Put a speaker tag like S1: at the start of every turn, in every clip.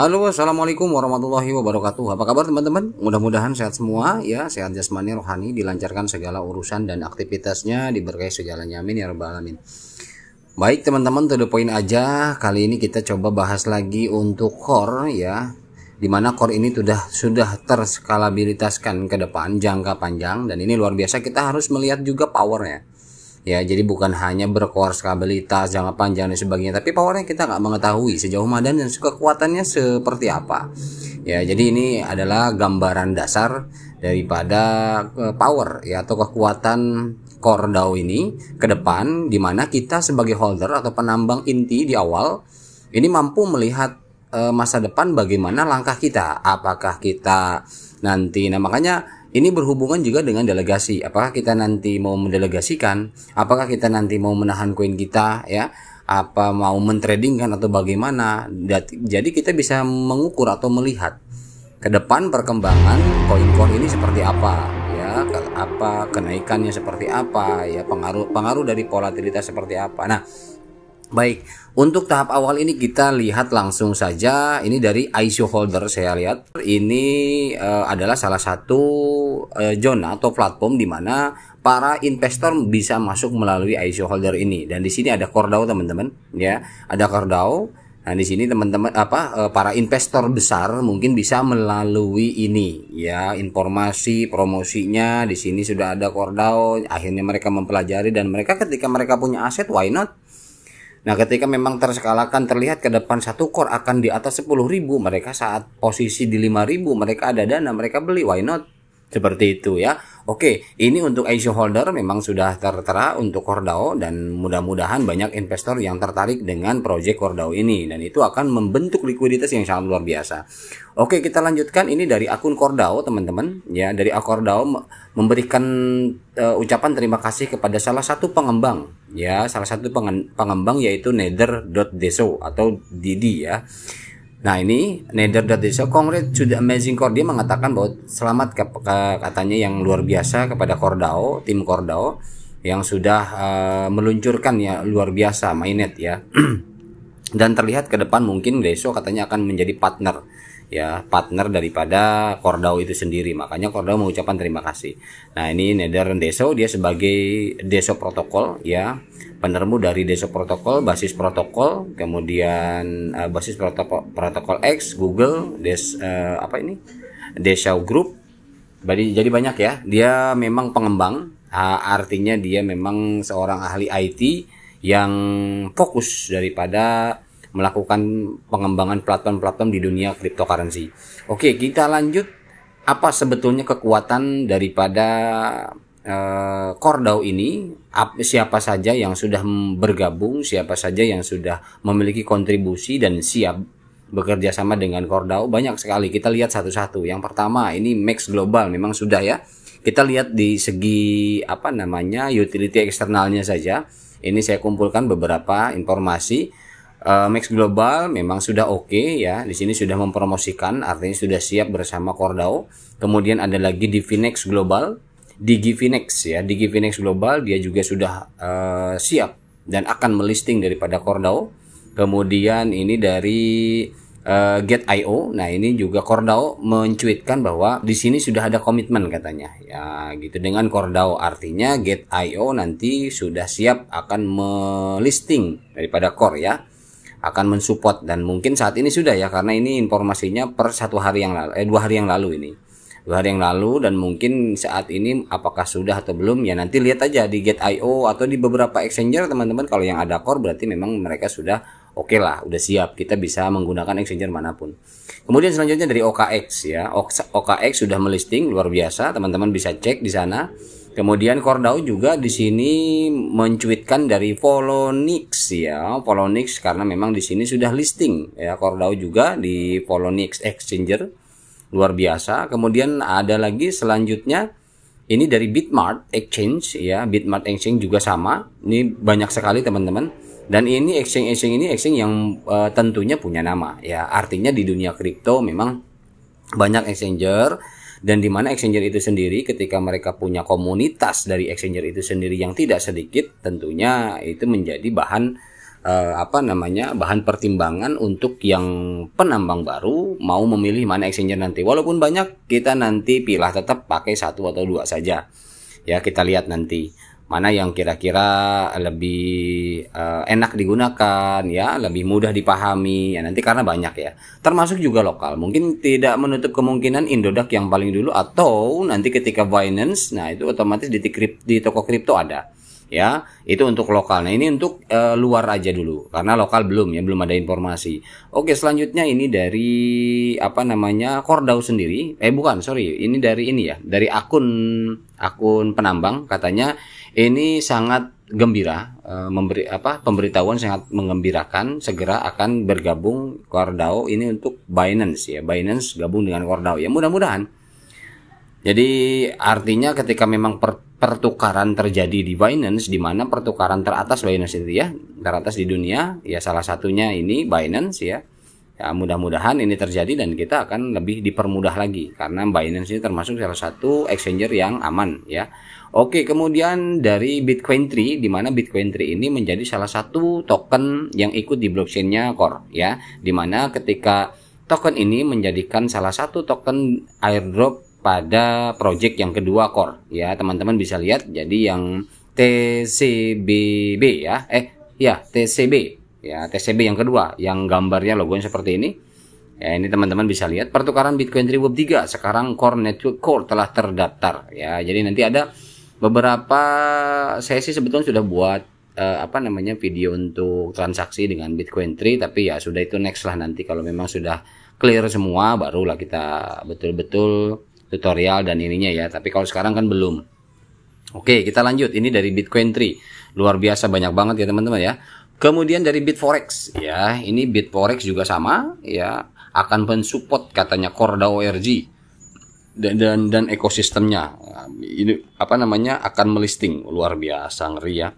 S1: Halo, assalamualaikum warahmatullahi wabarakatuh. Apa kabar teman-teman? Mudah-mudahan sehat semua, ya sehat jasmani, rohani, dilancarkan segala urusan dan aktivitasnya, diberkahi segalanya. Amin ya rabbal alamin. Baik teman-teman, to the point aja. Kali ini kita coba bahas lagi untuk core, ya. Dimana core ini sudah sudah terskalabilitaskan ke depan jangka panjang dan ini luar biasa. Kita harus melihat juga powernya ya jadi bukan hanya stabilitas jangka panjang dan sebagainya tapi powernya kita nggak mengetahui sejauh mana dan kekuatannya seperti apa ya jadi ini adalah gambaran dasar daripada e, power ya atau kekuatan core DAO ini ke depan di mana kita sebagai holder atau penambang inti di awal ini mampu melihat e, masa depan bagaimana langkah kita apakah kita nanti nah makanya ini berhubungan juga dengan delegasi. Apakah kita nanti mau mendelegasikan? Apakah kita nanti mau menahan koin kita ya? Apa mau mentradingkan atau bagaimana? Jadi kita bisa mengukur atau melihat ke depan perkembangan koin-koin ini seperti apa ya apa kenaikannya seperti apa ya pengaruh pengaruh dari volatilitas seperti apa nah Baik, untuk tahap awal ini kita lihat langsung saja. Ini dari ISO holder saya lihat. Ini uh, adalah salah satu uh, zona atau platform di mana para investor bisa masuk melalui ISO holder ini. Dan di sini ada Cordao teman-teman, ya. Ada Cordao. Nah, di sini teman-teman apa eh, para investor besar mungkin bisa melalui ini ya, informasi promosinya di sini sudah ada Cordao, akhirnya mereka mempelajari dan mereka ketika mereka punya aset why not Nah, ketika memang terskalakan terlihat ke depan satu kor akan di atas 10.000, mereka saat posisi di 5.000 mereka ada dana, mereka beli, why not? Seperti itu ya. Oke, ini untuk ISO holder memang sudah tertera untuk Cordao dan mudah-mudahan banyak investor yang tertarik dengan proyek Cordao ini dan itu akan membentuk likuiditas yang sangat luar biasa. Oke, kita lanjutkan ini dari akun Cordao teman-teman ya dari Cordao memberikan uh, ucapan terima kasih kepada salah satu pengembang ya salah satu pengembang yaitu Nether.deso atau Didi ya Nah ini Nether dari So Kongres sudah Amazing Core dia mengatakan bahwa selamat ke, ke, katanya yang luar biasa kepada Kordao tim Kordao yang sudah uh, meluncurkan ya luar biasa mainnet ya dan terlihat ke depan mungkin Deso katanya akan menjadi partner ya partner daripada Kordau itu sendiri makanya Kordau mengucapkan terima kasih nah ini Neder Deso dia sebagai Deso protokol ya penermu dari Deso protokol basis protokol kemudian uh, basis protokol protokol X Google Des uh, apa ini Deso Group jadi jadi banyak ya dia memang pengembang uh, artinya dia memang seorang ahli IT yang fokus daripada melakukan pengembangan platform-platform di dunia cryptocurrency. Oke, kita lanjut apa sebetulnya kekuatan daripada eh, Cordau ini? Siapa saja yang sudah bergabung, siapa saja yang sudah memiliki kontribusi dan siap bekerja sama dengan Cordau banyak sekali. Kita lihat satu-satu. Yang pertama ini Max Global memang sudah ya. Kita lihat di segi apa namanya utility eksternalnya saja. Ini saya kumpulkan beberapa informasi Uh, eh, Max Global memang sudah oke okay ya. Di sini sudah mempromosikan, artinya sudah siap bersama Cordao. Kemudian ada lagi di Phoenix Global, Digifinex ya. Digifinex Global dia juga sudah uh, siap dan akan melisting daripada Cordao. Kemudian ini dari uh, Get.io. Nah, ini juga Cordao mencuitkan bahwa di sini sudah ada komitmen katanya. Ya, gitu dengan Cordao artinya Get.io nanti sudah siap akan melisting daripada Core ya akan mensupport dan mungkin saat ini sudah ya karena ini informasinya per satu hari yang lalu eh dua hari yang lalu ini dua hari yang lalu dan mungkin saat ini apakah sudah atau belum ya nanti lihat aja di get io atau di beberapa exchanger teman-teman kalau yang ada core berarti memang mereka sudah oke okay lah udah siap kita bisa menggunakan exchanger manapun kemudian selanjutnya dari OKX ya OKX sudah melisting luar biasa teman-teman bisa cek di sana Kemudian Cordau juga di sini mencuitkan dari Polonix ya, Polonix karena memang di sini sudah listing ya Cordau juga di Polonix Exchanger luar biasa. Kemudian ada lagi selanjutnya ini dari Bitmart Exchange ya, Bitmart Exchange juga sama. Ini banyak sekali teman-teman. Dan ini exchange-exchange ini exchange yang uh, tentunya punya nama ya. Artinya di dunia kripto memang banyak exchanger dan di mana exchanger itu sendiri ketika mereka punya komunitas dari exchanger itu sendiri yang tidak sedikit tentunya itu menjadi bahan eh, apa namanya bahan pertimbangan untuk yang penambang baru mau memilih mana exchanger nanti walaupun banyak kita nanti pilih tetap pakai satu atau dua saja ya kita lihat nanti mana yang kira-kira lebih uh, enak digunakan ya lebih mudah dipahami ya nanti karena banyak ya termasuk juga lokal mungkin tidak menutup kemungkinan Indodax yang paling dulu atau nanti ketika Binance nah itu otomatis di, di toko kripto ada ya itu untuk lokal nah ini untuk uh, luar aja dulu karena lokal belum ya belum ada informasi oke selanjutnya ini dari apa namanya Kordau sendiri eh bukan sorry ini dari ini ya dari akun akun penambang katanya ini sangat gembira eh, memberi apa pemberitahuan sangat mengembirakan segera akan bergabung Kordao ini untuk Binance ya Binance gabung dengan Kordao ya mudah-mudahan jadi artinya ketika memang per, pertukaran terjadi di Binance di mana pertukaran teratas Binance itu ya teratas di dunia ya salah satunya ini Binance ya Ya, mudah-mudahan ini terjadi dan kita akan lebih dipermudah lagi karena Binance ini termasuk salah satu exchanger yang aman ya. Oke, kemudian dari Bitcoin Tree di mana Bitcoin Tree ini menjadi salah satu token yang ikut di blockchain-nya Core ya, di mana ketika token ini menjadikan salah satu token airdrop pada project yang kedua Core ya, teman-teman bisa lihat jadi yang TCBB ya. Eh, ya, TCB ya TCB yang kedua yang gambarnya logonya seperti ini ya ini teman-teman bisa lihat pertukaran Bitcoin Reward 3 sekarang Core Network Core telah terdaftar ya jadi nanti ada beberapa sesi sebetulnya sudah buat eh, apa namanya video untuk transaksi dengan Bitcoin Tree tapi ya sudah itu next lah nanti kalau memang sudah clear semua barulah kita betul-betul tutorial dan ininya ya tapi kalau sekarang kan belum Oke, kita lanjut. Ini dari Bitcoin Tree. Luar biasa banyak banget ya teman-teman ya. Kemudian dari Bitforex ya, ini Bitforex juga sama ya, akan mensupport katanya Cordao RG dan dan, dan ekosistemnya. Ini apa namanya akan melisting luar biasa ngeri ya.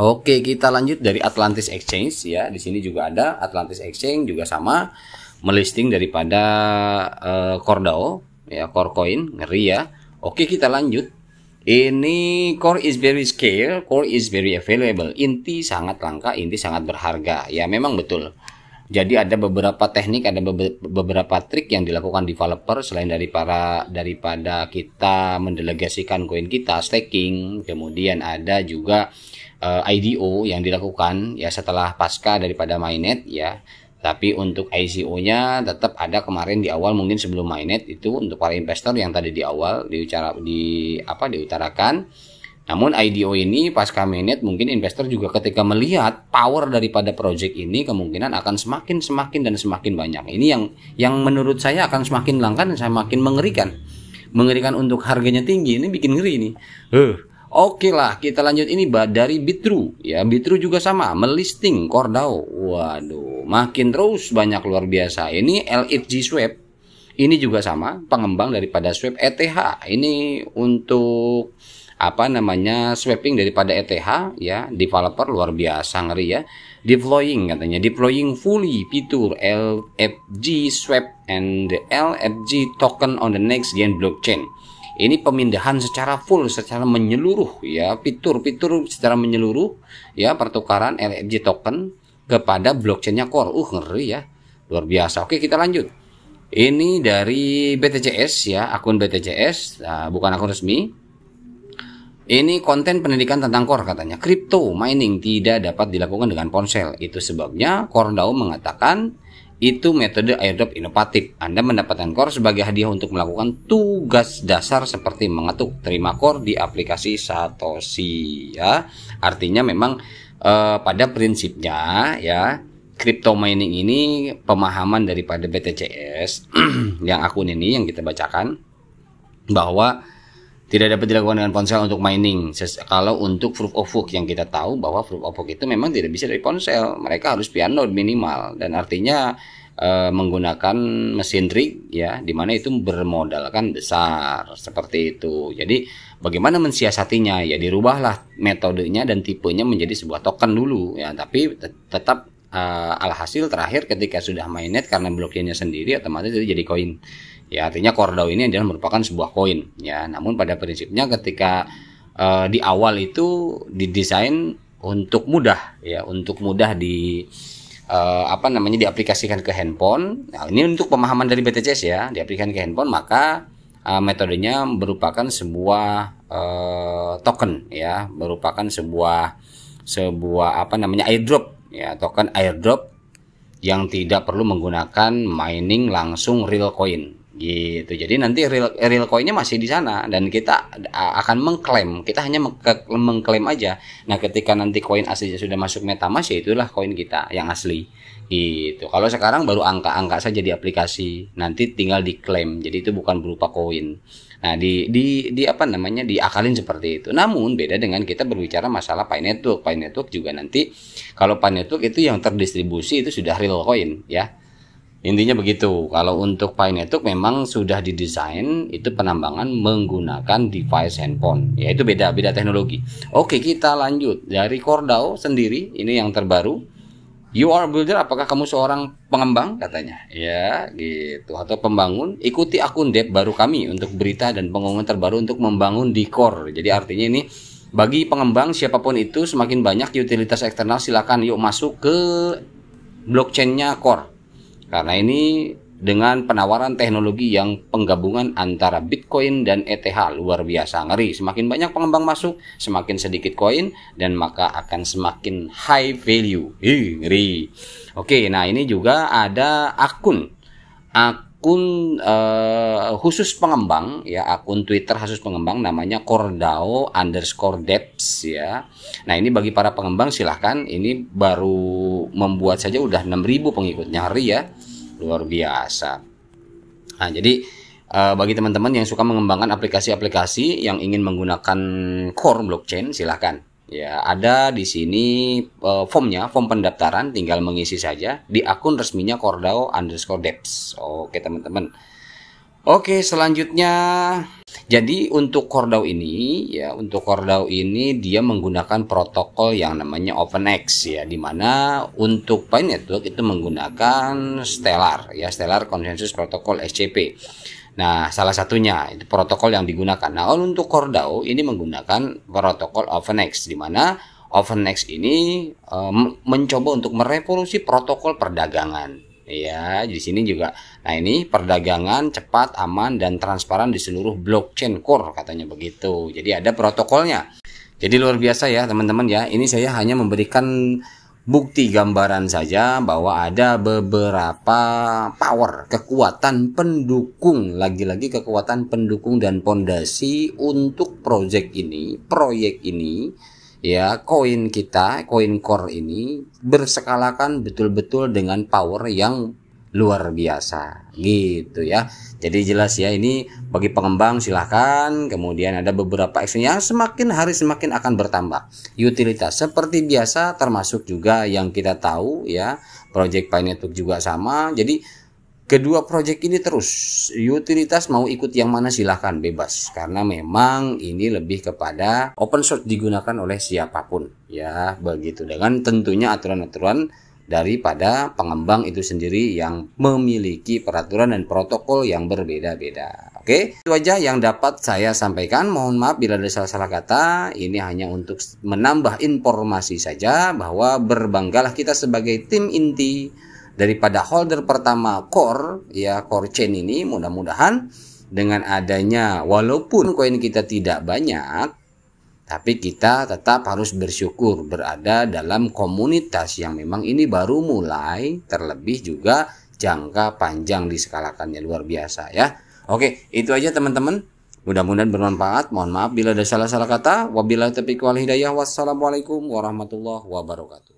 S1: Oke, kita lanjut dari Atlantis Exchange ya. Di sini juga ada Atlantis Exchange juga sama melisting daripada uh, eh, Cordao ya, Core ngeri ya. Oke, kita lanjut ini core is very scarce, core is very available. Inti sangat langka, inti sangat berharga. Ya memang betul. Jadi ada beberapa teknik, ada beberapa trik yang dilakukan developer selain dari para daripada kita mendelegasikan koin kita staking, kemudian ada juga uh, eh, IDO yang dilakukan ya setelah pasca daripada mainnet ya. Tapi untuk ICO-nya tetap ada kemarin di awal mungkin sebelum mainnet itu untuk para investor yang tadi di awal diucara di apa diutarakan. Namun IDO ini pasca mainnet mungkin investor juga ketika melihat power daripada project ini kemungkinan akan semakin semakin dan semakin banyak. Ini yang yang menurut saya akan semakin langka dan semakin mengerikan. Mengerikan untuk harganya tinggi ini bikin ngeri ini. Huh, eh, Oke lah, kita lanjut ini dari Bitru. Ya, Bitru juga sama, melisting Cordao. Waduh, makin terus banyak luar biasa. Ini LFG Swap. Ini juga sama, pengembang daripada Swap ETH. Ini untuk apa namanya swapping daripada ETH ya developer luar biasa ngeri ya deploying katanya deploying fully fitur LFG swap and the LFG token on the next gen blockchain ini pemindahan secara full secara menyeluruh ya fitur-fitur secara menyeluruh ya pertukaran LFG token kepada blockchainnya Core. Uh ngeri ya. Luar biasa. Oke, kita lanjut. Ini dari BTCS ya, akun BTCS, nah, bukan akun resmi. Ini konten pendidikan tentang Core katanya. Crypto mining tidak dapat dilakukan dengan ponsel. Itu sebabnya Core DAO mengatakan itu metode airdrop inovatif. Anda mendapatkan core sebagai hadiah untuk melakukan tugas dasar seperti mengetuk terima core di aplikasi Satoshi ya. Artinya memang eh, pada prinsipnya ya crypto mining ini pemahaman daripada BTCS yang akun ini yang kita bacakan bahwa tidak dapat dilakukan dengan ponsel untuk mining. kalau untuk proof of work yang kita tahu bahwa proof of work itu memang tidak bisa dari ponsel, mereka harus node minimal dan artinya e, menggunakan mesin rig ya, di mana itu bermodalkan besar seperti itu. Jadi bagaimana mensiasatinya ya dirubahlah metodenya dan tipenya menjadi sebuah token dulu ya, tapi tetap uh, alhasil terakhir ketika sudah mainnet karena blockchainnya sendiri otomatis itu jadi koin ya artinya CoreDAO ini adalah merupakan sebuah koin ya namun pada prinsipnya ketika uh, di awal itu didesain untuk mudah ya untuk mudah di uh, apa namanya diaplikasikan ke handphone nah ini untuk pemahaman dari BTCS ya diaplikasikan ke handphone maka uh, metodenya merupakan sebuah uh, token ya merupakan sebuah sebuah apa namanya airdrop ya token airdrop yang tidak perlu menggunakan mining langsung real coin gitu jadi nanti real eh, real coinnya masih di sana dan kita akan mengklaim kita hanya mengklaim aja nah ketika nanti koin aslinya sudah masuk metamask ya itulah koin kita yang asli gitu kalau sekarang baru angka-angka saja di aplikasi nanti tinggal diklaim jadi itu bukan berupa koin Nah, di di di apa namanya? diakalin seperti itu. Namun beda dengan kita berbicara masalah pay network. Pay network juga nanti kalau pay network itu yang terdistribusi itu sudah real coin ya. Intinya begitu. Kalau untuk pay network memang sudah didesain itu penambangan menggunakan device handphone. Ya, itu beda beda teknologi. Oke, kita lanjut dari Cordao sendiri ini yang terbaru You are builder, apakah kamu seorang pengembang? Katanya, ya gitu. Atau pembangun, ikuti akun dev baru kami untuk berita dan pengumuman terbaru untuk membangun di core. Jadi artinya ini bagi pengembang siapapun itu semakin banyak utilitas eksternal silakan yuk masuk ke blockchainnya core. Karena ini dengan penawaran teknologi yang penggabungan antara Bitcoin dan ETH luar biasa ngeri. Semakin banyak pengembang masuk, semakin sedikit koin dan maka akan semakin high value. Hi, ngeri. Oke, nah ini juga ada akun akun uh, khusus pengembang ya akun Twitter khusus pengembang namanya Cordao underscore Depths ya. Nah ini bagi para pengembang silahkan ini baru membuat saja udah 6.000 pengikutnya hari ya luar biasa. Nah, jadi uh, bagi teman-teman yang suka mengembangkan aplikasi-aplikasi yang ingin menggunakan core blockchain, silahkan. Ya, ada di sini uh, formnya, form pendaftaran, tinggal mengisi saja di akun resminya Cordao underscore Depps. Oke, teman-teman. Oke, selanjutnya jadi untuk Cordau ini ya untuk Cordau ini dia menggunakan protokol yang namanya OpenX ya di mana untuk Pine Network itu menggunakan Stellar ya Stellar Consensus Protocol SCP. Nah, salah satunya itu protokol yang digunakan. Nah, untuk Cordau ini menggunakan protokol OpenX di mana OpenX ini e, mencoba untuk merevolusi protokol perdagangan Ya, di sini juga. Nah, ini perdagangan cepat, aman dan transparan di seluruh blockchain core katanya begitu. Jadi ada protokolnya. Jadi luar biasa ya, teman-teman ya. Ini saya hanya memberikan bukti gambaran saja bahwa ada beberapa power kekuatan pendukung lagi-lagi kekuatan pendukung dan pondasi untuk proyek ini proyek ini ya koin kita koin core ini berskalakan betul-betul dengan power yang luar biasa gitu ya jadi jelas ya ini bagi pengembang silahkan kemudian ada beberapa action yang semakin hari semakin akan bertambah utilitas seperti biasa termasuk juga yang kita tahu ya project pine juga sama jadi Kedua proyek ini terus utilitas mau ikut yang mana silahkan bebas karena memang ini lebih kepada open source digunakan oleh siapapun ya begitu dengan tentunya aturan-aturan daripada pengembang itu sendiri yang memiliki peraturan dan protokol yang berbeda-beda. Oke, itu aja yang dapat saya sampaikan. Mohon maaf bila ada salah-salah kata. Ini hanya untuk menambah informasi saja bahwa berbanggalah kita sebagai tim inti daripada holder pertama core ya core chain ini mudah-mudahan dengan adanya walaupun koin kita tidak banyak tapi kita tetap harus bersyukur berada dalam komunitas yang memang ini baru mulai terlebih juga jangka panjang di skalakannya luar biasa ya. Oke, itu aja teman-teman. Mudah-mudahan bermanfaat. Mohon maaf bila ada salah-salah kata. Wabillahi taufiq wal hidayah. Wassalamualaikum warahmatullahi wabarakatuh.